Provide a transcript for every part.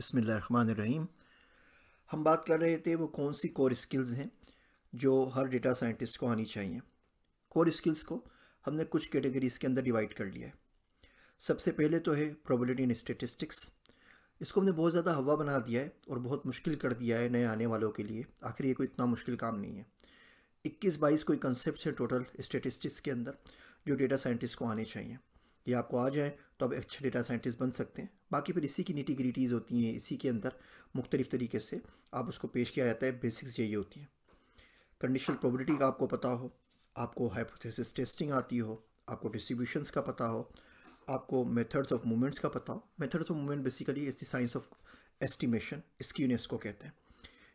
बसमीम हम बात कर रहे थे वो कौन सी कोर स्किल्स हैं जो हर डेटा साइंटिस्ट को आनी चाहिए कोर स्किल्स को हमने कुछ कैटेगरीज के अंदर डिवाइड कर लिया है सबसे पहले तो है प्रोबेबिलिटी इन स्टेटिस्टिक्स इसको हमने बहुत ज़्यादा हवा बना दिया है और बहुत मुश्किल कर दिया है नए आने वालों के लिए आखिर ये कोई इतना मुश्किल काम नहीं है इक्कीस बाईस कोई कंसेप्ट है टोटल स्टेटिस्टिक्स के अंदर जो डेटा साइंटिस्ट को आने चाहिए ये आपको आ जाए तो आप अच्छे डेटा साइंटिस्ट बन सकते हैं बाकी फिर इसी की नीटिग्रिटीज़ होती हैं इसी के अंदर मुख्तलिफ तरीके से आप उसको पेश किया जाता है बेसिक्स यही होती हैं कंडीशनल प्रोबिलिटी का आपको पता हो आपको हाइपोथेसिस टेस्टिंग आती हो आपको डिस्ट्रीब्यूशंस का पता हो आपको मेथड्स ऑफ मूवमेंट्स का पता हो methods of movement basically it's science of estimation इसकी यूनेस्को कहते हैं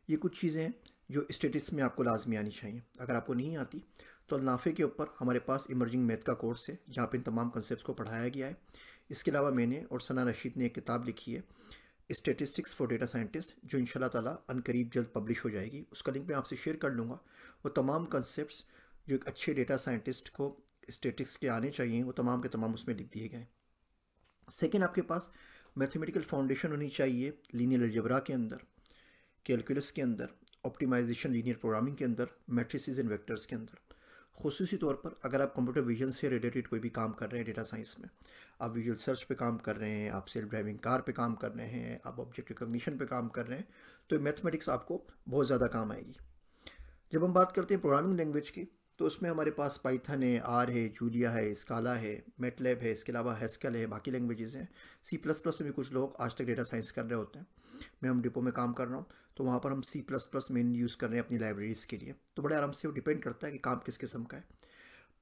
ये कुछ चीज़ें हैं जो स्टेटिक्स में आपको लाजमी आनी चाहिए अगर आपको नहीं आती तो अलनाफे के ऊपर हमारे पास इमर्जिंग मैथ का कोर्स है जहाँ पर इन तमाम कंसेप्ट को पढ़ाया गया है इसके अलावा मैंने और सना रशीद ने एक किताब लिखी है स्टेटिस्टिक्स फॉर डेटा साइंटिस्ट जो इन ताला अनकरीब जल्द पब्लिश हो जाएगी उसका लिंक मैं आपसे शेयर कर लूँगा वो तमाम कंसेप्ट जो एक अच्छे डेटा साइंटिस्ट को स्टेटिक्स के आने चाहिए वो तमाम के तमाम उसमें लिख दिए गए सेकेंड आपके पास मैथमेटिकल फाउंडेशन होनी चाहिए लीनियल अलजबरा के अंदर कैलकुलस के अंदर ऑप्टिमाइजेशन लीनियर प्रोग्रामिंग के अंदर मैट्रिसेस एंड वैक्टर्स के अंदर खसूसी तौर पर अगर आप कंप्यूटर विजन से रिलेटेड कोई भी काम कर रहे हैं डेटा साइंस में आप विजुअल सर्च पे काम कर रहे हैं आप सेल्फ ड्राइविंग कार पे काम कर रहे हैं आप ऑब्जेक्ट रिकॉग्निशन पे काम कर रहे हैं तो मैथमेटिक्स आपको बहुत ज़्यादा काम आएगी जब हम बात करते हैं प्रोग्रामिंग लैंग्वेज की तो उसमें हमारे पास पाइथन है आर है जूलिया है स्काला है मेटलेब है इसके अलावा हेस्कल है बाकी लैंग्वेजेस हैं सी प्लस प्लस में भी कुछ लोग आज तक डेटा साइंस कर रहे होते हैं मैं हम डिपो में काम कर रहा हूँ तो वहाँ पर हम C plus plus main use कर रहे हैं अपनी लाइब्रेरीज़ के लिए तो बड़े आराम से वो डिपेंड करता है कि काम किस किस्म का है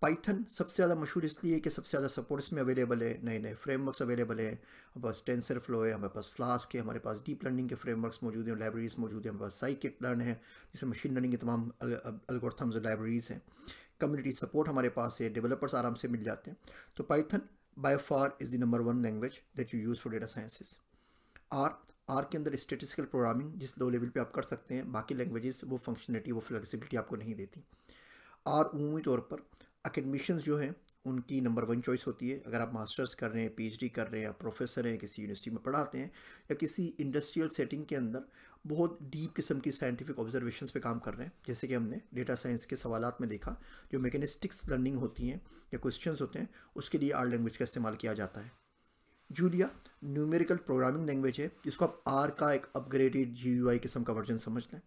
पाइथन सबसे ज़्यादा मशहूर इसलिए कि सबसे ज़्यादा सपोर्ट इसमें अवेलेबल है नए नए फ्रेमवर्क्स अवेलेबल है हमारे पास टेंसर फ्लो है हमारे पास फ्लास्क है हमारे पास डीप लर्निंग के फ्रेमवर्क्स मौजूद हैं लाइब्रेरीज मौजूद हैं हमारे पास साइकिट लर्न है जिसमें मशीन लर्निंग के तमाम अलगोर्थम्स लाइब्रेरीज हैं कम्युनिटी सपोर्ट हमारे पास है डेवलपर्स आराम से मिल जाते हैं तो Python by far is the number one language that you use for data sciences R R के अंदर स्टेटिस्टिकल प्रोग्रामिंग जिस लो लेवल पे आप कर सकते हैं बाकी लैंग्वेजेस वो फंक्शनलिटी वो फ्लेक्सिबिलिटी आपको नहीं देती आर उमूमी तौर पर अकेडमिशंस जो हैं उनकी नंबर वन चॉइस होती है अगर आप मास्टर्स कर रहे हैं पीएचडी कर रहे हैं आप प्रोफेसर हैं किसी यूनिवर्सिटी में पढ़ाते हैं या किसी इंडस्ट्रियल सेटिंग के अंदर बहुत डीप किस्म की साइंटिफिक ऑब्जर्वेशंस पे काम कर रहे हैं जैसे कि हमने डेटा साइंस के सवालत में देखा जो मैकेनिस्टिक्स लर्निंग होती हैं या क्वेश्चन होते हैं उसके लिए आर लैंग्वेज का इस्तेमाल किया जाता है जूलिया न्यूमेरिकल प्रोग्रामिंग लैंग्वेज है जिसको आप आर का एक अपग्रेडेड जी किस्म का वर्जन समझ लें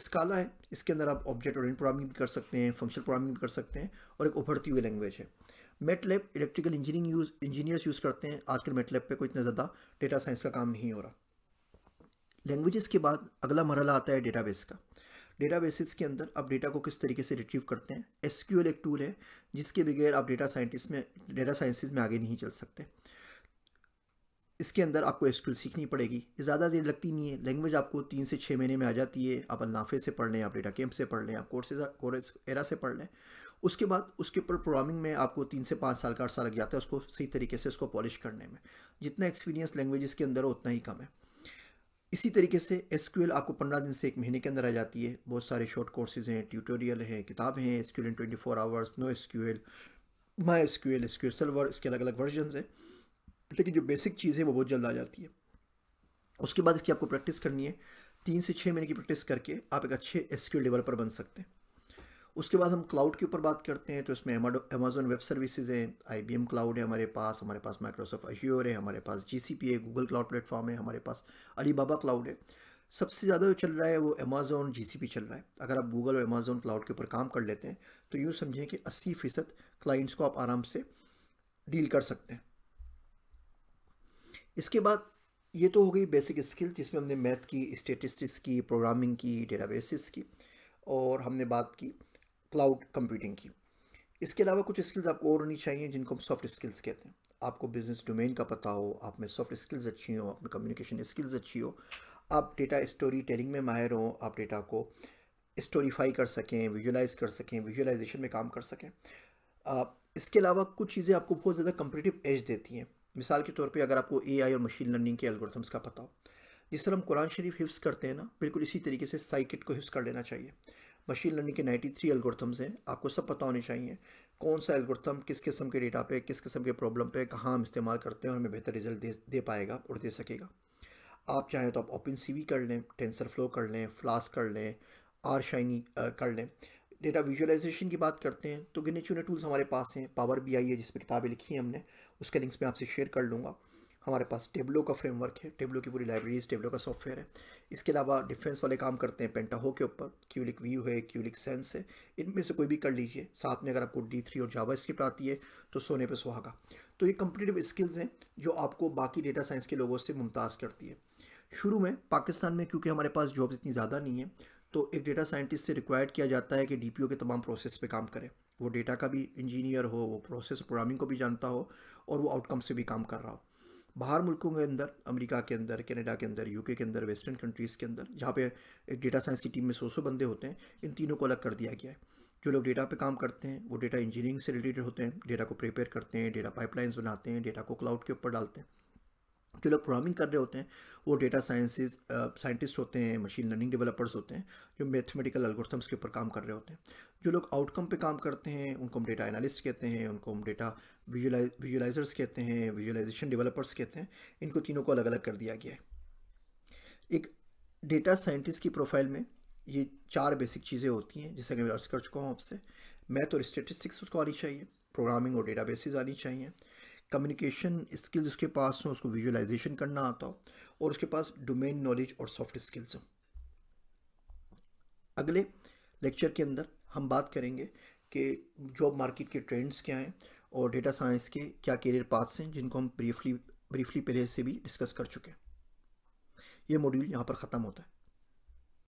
स्काला है इसके अंदर आप ऑब्जेक्ट ओरिएंट प्रोग्रामिंग भी कर सकते हैं फंक्शन प्रोग्रामिंग भी कर सकते हैं और एक उभरती हुई लैंग्वेज है MATLAB electrical engineering use engineers use करते हैं आजकल मेटलैब पे कोई इतना ज़्यादा डेटा साइंस का काम नहीं हो रहा लैंग्वेजेस के बाद अगला मरला आता है डेटाबेस का डेटाबेसिस के अंदर आप डेटा को किस तरीके से रिट्रीव करते हैं एस एक टूल है जिसके बगैर आप डेटा साइंटिस्ट में डेटा साइंसिस में आगे नहीं चल सकते इसके अंदर आपको स्किल सीखनी पड़ेगी ज़्यादा देर लगती नहीं है लैंग्वेज आपको तीन से छः महीने में आ जाती है आप अनाफे से पढ़ लें आप डेटा कैम्प से पढ़ लें आप कोर्सेज कोर्स एरा से पढ़ लें उसके बाद उसके ऊपर प्रोग्रामिंग में आपको तीन से पाँच साल का अर्सा लग जाता है उसको सही तरीके से उसको पॉलिश करने में जितना एक्सपीरियंस लैंग्वेज के अंदर हो उतना ही कम है इसी तरीके से एस आपको पंद्रह दिन से एक महीने के अंदर आ जाती है बहुत सारे शॉर्ट कोर्सेज हैं ट्यूटोरियल हैं किताब हैं S in twenty four hours no S Q L my S Q L S server इसके अलग अलग वर्जनस हैं लेकिन जो बेसिक चीज़ है वो बहुत जल्द आ जाती है उसके बाद इसकी आपको प्रैक्टिस करनी है तीन से छः महीने की प्रैक्टिस करके आप एक अच्छे एस डेवलपर बन सकते हैं उसके बाद हम क्लाउड के ऊपर बात करते हैं तो इसमें अमेजोन वेब सर्विसेज हैं आई बी एम क्लाउड है हमारे पास हमारे पास माइक्रोसॉफ्ट अश्योर है हमारे पास जी सी पी है गूगल क्लाउड प्लेटफॉर्म है हमारे पास अली बाबा क्लाउड है सबसे ज़्यादा जो चल रहा है वो अमेजोन जी सी पी चल रहा है अगर आप गूगल और अमेजोन क्लाउड के ऊपर काम कर लेते हैं तो यूँ समझें कि अस्सी फ़ीसद क्लाइंट्स को आप आराम से डील कर सकते हैं इसके बाद ये तो हो गई बेसिक स्किल जिसमें हमने मैथ की स्टेटिस्टिक्स की प्रोग्रामिंग की डेटाबेसिस की और हमने बात की क्लाउड कंप्यूटिंग की इसके अलावा कुछ स्किल्स आपको और होनी चाहिए जिनको हम सॉफ्ट स्किल्स कहते हैं आपको बिजनेस डोमेन का पता हो आप में सॉफ्ट स्किल्स अच्छी हो आप में कम्युनिकेशन स्किल्स अच्छी हो आप डेटा स्टोरी टेलिंग में माहिर हो आप डेटा को स्टोरीफाई कर सकें विजुलाइज कर सकें विजुलाइजेशन में काम कर सकें इसके अलावा कुछ चीज़ें आपको बहुत ज़्यादा कम्पटिटिव एज देती हैं मिसाल के तौर पे अगर आपको एआई और मशीन लर्निंग के एल्गोरिथम्स का पता हो जिस तरह हम कुरान शरीफ हिफ्स करते हैं ना बिल्कुल इसी तरीके से साइकिट को हिफ्स कर लेना चाहिए मशीन लर्निंग के 93 थ्री एल्गोरिथम्स हैं आपको सब पता होने चाहिए कौन सा एल्गोरिथम किस किस्म के डेटा पे किस किस्म के प्रॉब्लम पे कहाँ हम इस्तेमाल करते हैं और हमें बेहतर रिजल्ट दे दे पाएगा और दे सकेगा आप चाहें तो आप ओपन सी कर लें टेंसर फ्लो कर लें फ्लास कर लें आर शाइनी कर लें डेटा विजुअलाइजेशन की बात करते हैं तो गिने चुने टूल्स हमारे पास हैं पावर बी आई है जिस पर किताबें लिखी हैं हमने उसके लिंक्स मैं आपसे शेयर कर लूँगा हमारे पास टेबलो का फ्रेमवर्क है टेबलो की पूरी लाइब्रेरीज टेबलो का सॉफ्टवेयर है इसके अलावा डिफेंस वाले काम करते हैं पेंटाहो के ऊपर क्यूलिक व्यू है क्यूलिक सेंस है इनमें से कोई भी कर लीजिए साथ में अगर आपको डी थ्री और जावा स्क्रिप्ट आती है तो सोने पे सुहागा तो ये कंपटेटिव स्किल्स हैं जो आपको बाकी डेटा साइंस के लोगों से मुमताज़ करती है शुरू में पाकिस्तान में क्योंकि हमारे पास जॉब इतनी ज़्यादा नहीं है तो एक डेटा साइंटिस्ट से रिक्वायर्ड किया जाता है कि डी के तमाम प्रोसेस पे काम करे वो डेटा का भी इंजीनियर हो वो प्रोसेस प्रोग्रामिंग को भी जानता हो और वो आउटकम से भी काम कर रहा हो बाहर मुल्कों के अंदर अमेरिका के अंदर कनाडा के अंदर यूके के अंदर वेस्टर्न कंट्रीज़ के अंदर जहाँ पे एक डेटा साइंस की टीम में सौ सौ बंदे होते हैं इन तीनों को अलग कर दिया गया है जो लोग डेटा पे काम करते हैं वो डेटा इंजीनियरिंग से रिलेटेड होते हैं डेटा को प्रिपेयर करते हैं डेटा पाइपलाइंस बनाते हैं डेटा को क्लाउड के ऊपर डालते हैं जो लोग प्रोग्रामिंग कर रहे होते हैं वो डेटा साइंसिस साइंटिस्ट होते हैं मशीन लर्निंग डेवलपर्स होते हैं जो मैथमेटिकल अलगोरथम्स के ऊपर काम कर रहे होते हैं जो लोग आउटकम पे काम करते हैं उनको हम डेटा एनालिस्ट कहते हैं उनको हम डेटा विजुलाइजर्स कहते हैं विजुलाइजेशन डेवलपर्स कहते हैं इनको तीनों को अलग अलग कर दिया गया है एक डेटा साइंटिस्ट की प्रोफाइल में ये चार बेसिक चीज़ें होती हैं जैसे कि मैं अर्ज कर चुका हूँ आपसे मैथ और स्टेटिस्टिक्स उसको आनी चाहिए प्रोग्रामिंग और डेटा आनी चाहिए कम्युनिकेशन स्किल्स उसके पास हों उसको विजुअलाइजेशन करना आता हो और उसके पास डोमेन नॉलेज और सॉफ्ट स्किल्स हों अगले लेक्चर के अंदर हम बात करेंगे कि जॉब मार्केट के ट्रेंड्स क्या हैं और डेटा साइंस के क्या करियर पाथ्स हैं जिनको हम ब्रीफली ब्रीफली पहले से भी डिस्कस कर चुके हैं ये मॉड्यूल यहाँ पर ख़त्म होता है